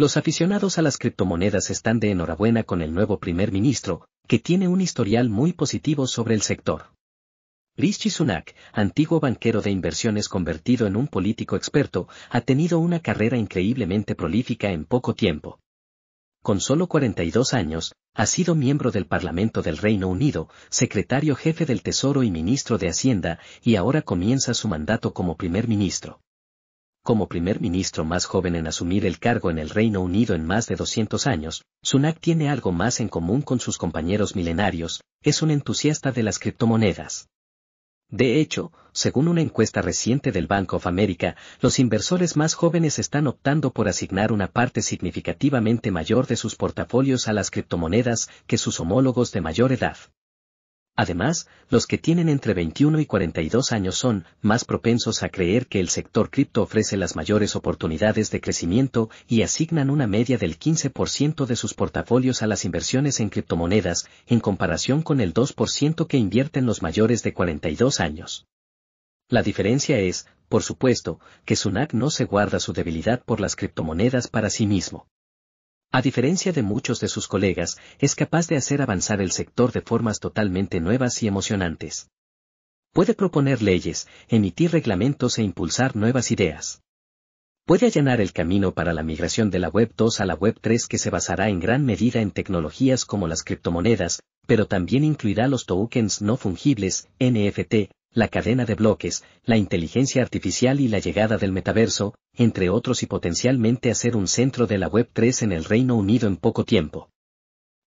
Los aficionados a las criptomonedas están de enhorabuena con el nuevo primer ministro, que tiene un historial muy positivo sobre el sector. Rishi Sunak, antiguo banquero de inversiones convertido en un político experto, ha tenido una carrera increíblemente prolífica en poco tiempo. Con solo 42 años, ha sido miembro del Parlamento del Reino Unido, secretario jefe del Tesoro y ministro de Hacienda, y ahora comienza su mandato como primer ministro como primer ministro más joven en asumir el cargo en el Reino Unido en más de 200 años, Sunak tiene algo más en común con sus compañeros milenarios, es un entusiasta de las criptomonedas. De hecho, según una encuesta reciente del Bank of America, los inversores más jóvenes están optando por asignar una parte significativamente mayor de sus portafolios a las criptomonedas que sus homólogos de mayor edad. Además, los que tienen entre 21 y 42 años son más propensos a creer que el sector cripto ofrece las mayores oportunidades de crecimiento y asignan una media del 15% de sus portafolios a las inversiones en criptomonedas, en comparación con el 2% que invierten los mayores de 42 años. La diferencia es, por supuesto, que Sunak no se guarda su debilidad por las criptomonedas para sí mismo a diferencia de muchos de sus colegas, es capaz de hacer avanzar el sector de formas totalmente nuevas y emocionantes. Puede proponer leyes, emitir reglamentos e impulsar nuevas ideas. Puede allanar el camino para la migración de la Web 2 a la Web 3 que se basará en gran medida en tecnologías como las criptomonedas, pero también incluirá los tokens no fungibles, NFT, la cadena de bloques, la inteligencia artificial y la llegada del metaverso, entre otros y potencialmente hacer un centro de la Web3 en el Reino Unido en poco tiempo.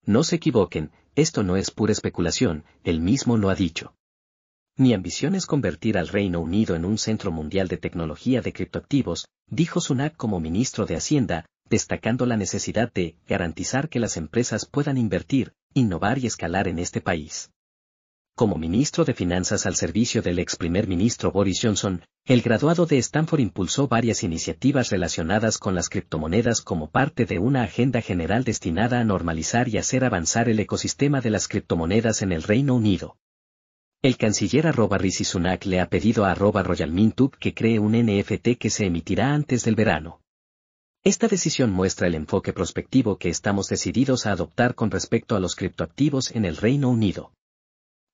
No se equivoquen, esto no es pura especulación, él mismo lo ha dicho. Mi ambición es convertir al Reino Unido en un centro mundial de tecnología de criptoactivos, dijo Sunak como ministro de Hacienda, destacando la necesidad de garantizar que las empresas puedan invertir, innovar y escalar en este país como ministro de Finanzas al servicio del ex primer ministro Boris Johnson, el graduado de Stanford impulsó varias iniciativas relacionadas con las criptomonedas como parte de una agenda general destinada a normalizar y hacer avanzar el ecosistema de las criptomonedas en el Reino Unido. El canciller arroba Sunak le ha pedido a arroba Royal que cree un NFT que se emitirá antes del verano. Esta decisión muestra el enfoque prospectivo que estamos decididos a adoptar con respecto a los criptoactivos en el Reino Unido.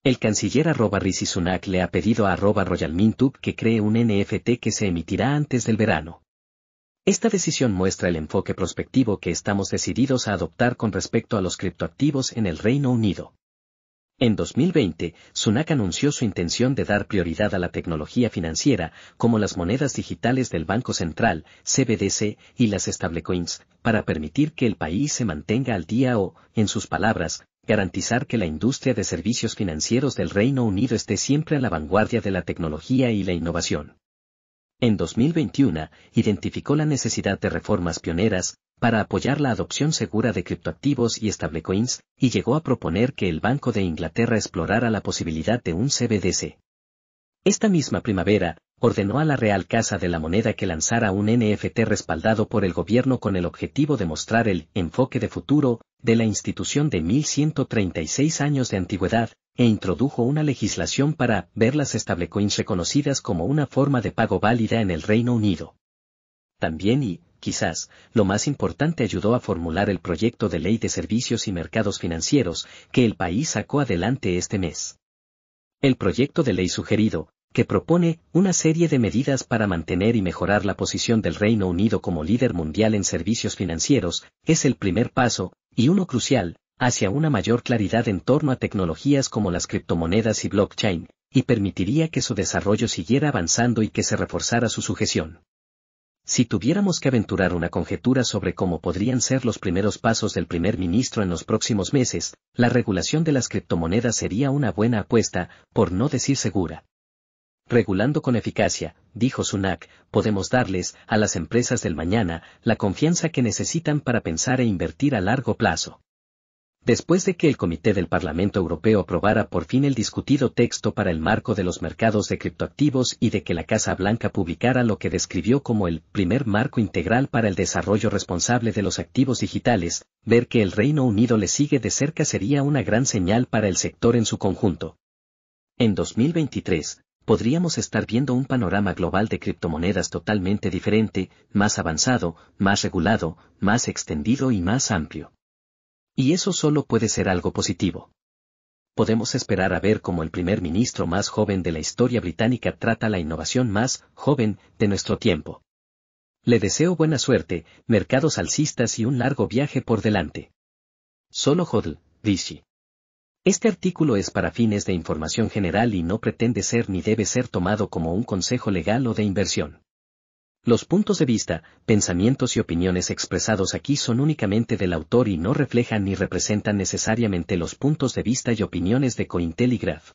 El canciller arroba Risi Sunak le ha pedido a arroba Royal que cree un NFT que se emitirá antes del verano. Esta decisión muestra el enfoque prospectivo que estamos decididos a adoptar con respecto a los criptoactivos en el Reino Unido. En 2020, Sunak anunció su intención de dar prioridad a la tecnología financiera, como las monedas digitales del Banco Central, CBDC, y las stablecoins, para permitir que el país se mantenga al día o, en sus palabras, garantizar que la industria de servicios financieros del Reino Unido esté siempre a la vanguardia de la tecnología y la innovación. En 2021, identificó la necesidad de reformas pioneras, para apoyar la adopción segura de criptoactivos y stablecoins, y llegó a proponer que el Banco de Inglaterra explorara la posibilidad de un CBDC. Esta misma primavera, ordenó a la Real Casa de la Moneda que lanzara un NFT respaldado por el gobierno con el objetivo de mostrar el enfoque de futuro de la institución de 1136 años de antigüedad, e introdujo una legislación para verlas establecoins reconocidas como una forma de pago válida en el Reino Unido. También y, quizás, lo más importante ayudó a formular el proyecto de ley de servicios y mercados financieros que el país sacó adelante este mes. El proyecto de ley sugerido, que propone una serie de medidas para mantener y mejorar la posición del Reino Unido como líder mundial en servicios financieros, es el primer paso y uno crucial, hacia una mayor claridad en torno a tecnologías como las criptomonedas y blockchain, y permitiría que su desarrollo siguiera avanzando y que se reforzara su sujeción. Si tuviéramos que aventurar una conjetura sobre cómo podrían ser los primeros pasos del primer ministro en los próximos meses, la regulación de las criptomonedas sería una buena apuesta, por no decir segura. Regulando con eficacia, dijo Sunak, podemos darles a las empresas del mañana la confianza que necesitan para pensar e invertir a largo plazo. Después de que el Comité del Parlamento Europeo aprobara por fin el discutido texto para el marco de los mercados de criptoactivos y de que la Casa Blanca publicara lo que describió como el primer marco integral para el desarrollo responsable de los activos digitales, ver que el Reino Unido le sigue de cerca sería una gran señal para el sector en su conjunto. En 2023, podríamos estar viendo un panorama global de criptomonedas totalmente diferente, más avanzado, más regulado, más extendido y más amplio. Y eso solo puede ser algo positivo. Podemos esperar a ver cómo el primer ministro más joven de la historia británica trata la innovación más joven de nuestro tiempo. Le deseo buena suerte, mercados alcistas y un largo viaje por delante. Solo Hodl, dice. Este artículo es para fines de información general y no pretende ser ni debe ser tomado como un consejo legal o de inversión. Los puntos de vista, pensamientos y opiniones expresados aquí son únicamente del autor y no reflejan ni representan necesariamente los puntos de vista y opiniones de Cointelegraph.